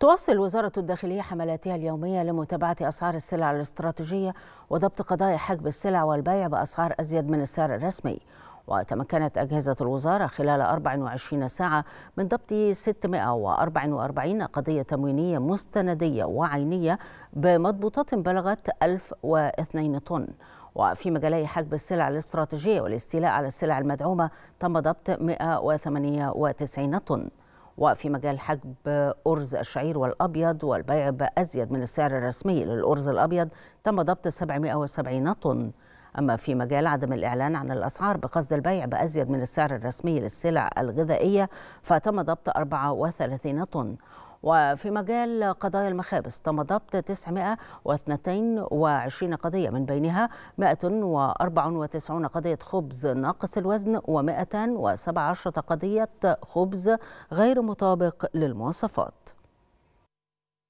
تواصل وزارة الداخلية حملاتها اليومية لمتابعة أسعار السلع الاستراتيجية وضبط قضايا حجب السلع والبيع بأسعار أزيد من السعر الرسمي وتمكنت أجهزة الوزارة خلال 24 ساعة من ضبط 644 قضية تموينية مستندية وعينية بمضبوطات بلغت 1002 طن وفي مجالي حجب السلع الاستراتيجية والاستيلاء على السلع المدعومة تم ضبط 198 طن وفي مجال حجب أرز الشعير والأبيض والبيع بأزيد من السعر الرسمي للأرز الأبيض تم ضبط 770 طن أما في مجال عدم الإعلان عن الأسعار بقصد البيع بأزيد من السعر الرسمي للسلع الغذائية فتم ضبط 34 طن وفي مجال قضايا المخابز تم ضبط 922 قضية من بينها 194 قضية خبز ناقص الوزن و217 قضية خبز غير مطابق للمواصفات